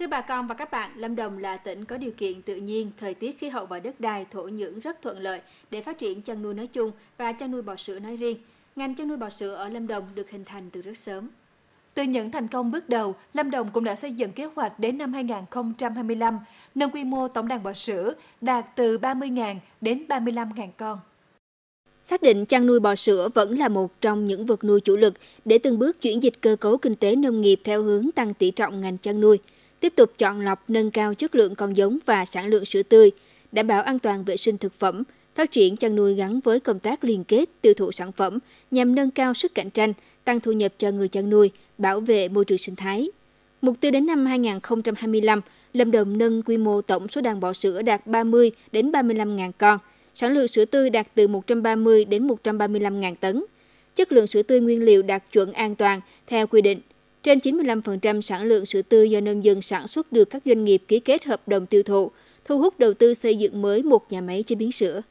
Thưa bà con và các bạn, Lâm Đồng là tỉnh có điều kiện tự nhiên, thời tiết khí hậu và đất đai thổ nhưỡng rất thuận lợi để phát triển chăn nuôi nói chung và chăn nuôi bò sữa nói riêng. Ngành chăn nuôi bò sữa ở Lâm Đồng được hình thành từ rất sớm. Từ những thành công bước đầu, Lâm Đồng cũng đã xây dựng kế hoạch đến năm 2025, nâng quy mô tổng đàn bò sữa đạt từ 30.000 đến 35.000 con. Xác định chăn nuôi bò sữa vẫn là một trong những vật nuôi chủ lực để từng bước chuyển dịch cơ cấu kinh tế nông nghiệp theo hướng tăng tỷ trọng ngành chăn nuôi – tiếp tục chọn lọc nâng cao chất lượng con giống và sản lượng sữa tươi, đảm bảo an toàn vệ sinh thực phẩm, phát triển chăn nuôi gắn với công tác liên kết tiêu thụ sản phẩm nhằm nâng cao sức cạnh tranh, tăng thu nhập cho người chăn nuôi, bảo vệ môi trường sinh thái. Mục tiêu đến năm 2025, Lâm Đồng nâng quy mô tổng số đàn bò sữa đạt 30 đến 35 ngàn con, sản lượng sữa tươi đạt từ 130 đến 135 ngàn tấn. Chất lượng sữa tươi nguyên liệu đạt chuẩn an toàn theo quy định trên 95% sản lượng sữa tươi do nông dân sản xuất được các doanh nghiệp ký kết hợp đồng tiêu thụ, thu hút đầu tư xây dựng mới một nhà máy chế biến sữa.